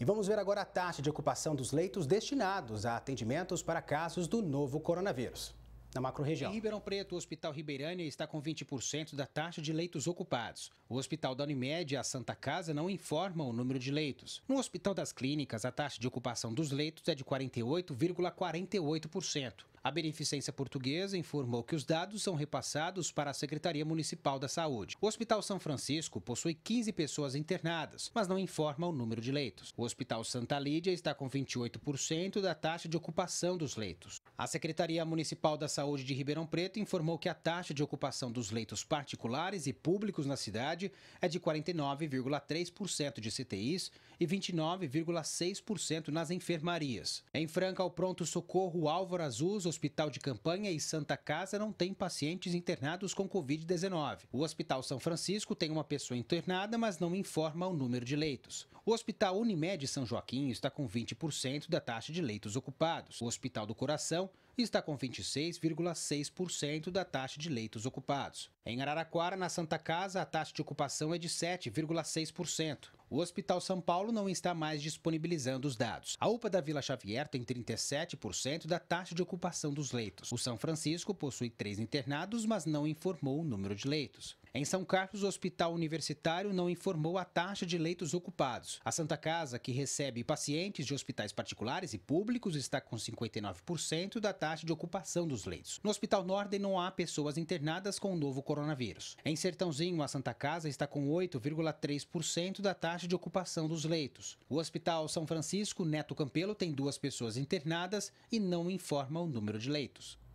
E vamos ver agora a taxa de ocupação dos leitos destinados a atendimentos para casos do novo coronavírus. Na macro-região. Em Ribeirão Preto, o Hospital Ribeirânia está com 20% da taxa de leitos ocupados. O Hospital da Unimed e a Santa Casa não informam o número de leitos. No Hospital das Clínicas, a taxa de ocupação dos leitos é de 48,48%. ,48%. A Beneficência Portuguesa informou que os dados são repassados para a Secretaria Municipal da Saúde. O Hospital São Francisco possui 15 pessoas internadas, mas não informa o número de leitos. O Hospital Santa Lídia está com 28% da taxa de ocupação dos leitos. A Secretaria Municipal da Saúde de Ribeirão Preto informou que a taxa de ocupação dos leitos particulares e públicos na cidade é de 49,3% de CTIs e 29,6% nas enfermarias. Em Franca, o pronto-socorro Álvaro Azul Hospital de Campanha e Santa Casa não têm pacientes internados com Covid-19. O Hospital São Francisco tem uma pessoa internada, mas não informa o número de leitos. O Hospital Unimed São Joaquim está com 20% da taxa de leitos ocupados. O Hospital do Coração está com 26,6% da taxa de leitos ocupados. Em Araraquara, na Santa Casa, a taxa de ocupação é de 7,6% o Hospital São Paulo não está mais disponibilizando os dados. A UPA da Vila Xavier tem 37% da taxa de ocupação dos leitos. O São Francisco possui três internados, mas não informou o número de leitos. Em São Carlos, o Hospital Universitário não informou a taxa de leitos ocupados. A Santa Casa, que recebe pacientes de hospitais particulares e públicos, está com 59% da taxa de ocupação dos leitos. No Hospital Norte não há pessoas internadas com o novo coronavírus. Em Sertãozinho, a Santa Casa está com 8,3% da taxa de ocupação dos leitos. O Hospital São Francisco Neto Campelo tem duas pessoas internadas e não informa o número de leitos.